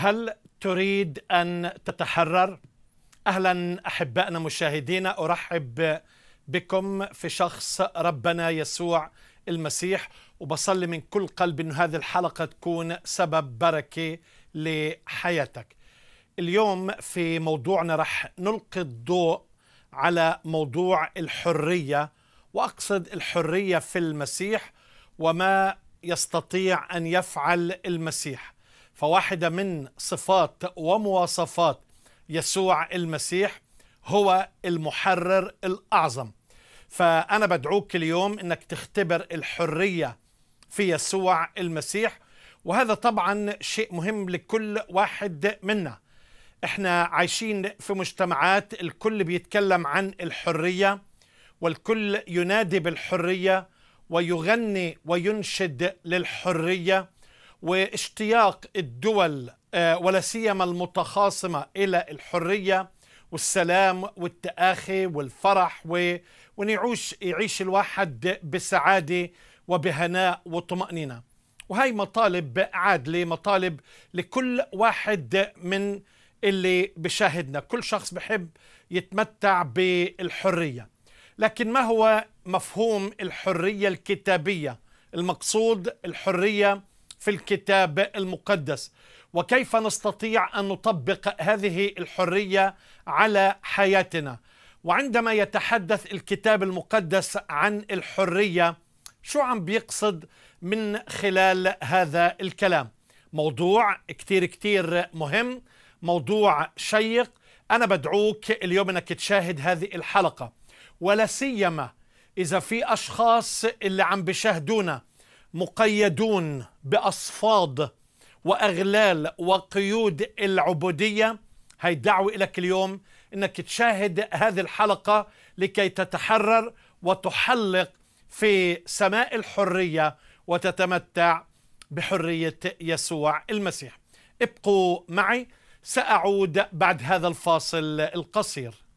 هل تريد أن تتحرر؟ أهلا أحبائنا مشاهدينا أرحب بكم في شخص ربنا يسوع المسيح وبصلي من كل قلب أن هذه الحلقة تكون سبب بركة لحياتك اليوم في موضوعنا رح نلقي الضوء على موضوع الحرية وأقصد الحرية في المسيح وما يستطيع أن يفعل المسيح فواحدة من صفات ومواصفات يسوع المسيح هو المحرر الأعظم فأنا بدعوك اليوم أنك تختبر الحرية في يسوع المسيح وهذا طبعا شيء مهم لكل واحد منا احنا عايشين في مجتمعات الكل بيتكلم عن الحرية والكل ينادي بالحرية ويغني وينشد للحريه واشتياق الدول آه، ولا سيما المتخاصمه الى الحريه والسلام والتآخي والفرح ونعيش يعيش يعيش الواحد بسعادة وبهناء وطمأنينة وهي مطالب عادلة مطالب لكل واحد من اللي بشاهدنا كل شخص بحب يتمتع بالحرية لكن ما هو مفهوم الحرية الكتابية المقصود الحرية في الكتاب المقدس وكيف نستطيع أن نطبق هذه الحرية على حياتنا وعندما يتحدث الكتاب المقدس عن الحرية شو عم بيقصد من خلال هذا الكلام موضوع كتير كتير مهم موضوع شيق أنا بدعوك اليوم أنك تشاهد هذه الحلقة ولا سيما إذا في أشخاص اللي عم بيشاهدونا مقيدون باصفاد واغلال وقيود العبوديه هي دعوه لك اليوم انك تشاهد هذه الحلقه لكي تتحرر وتحلق في سماء الحريه وتتمتع بحريه يسوع المسيح ابقوا معي ساعود بعد هذا الفاصل القصير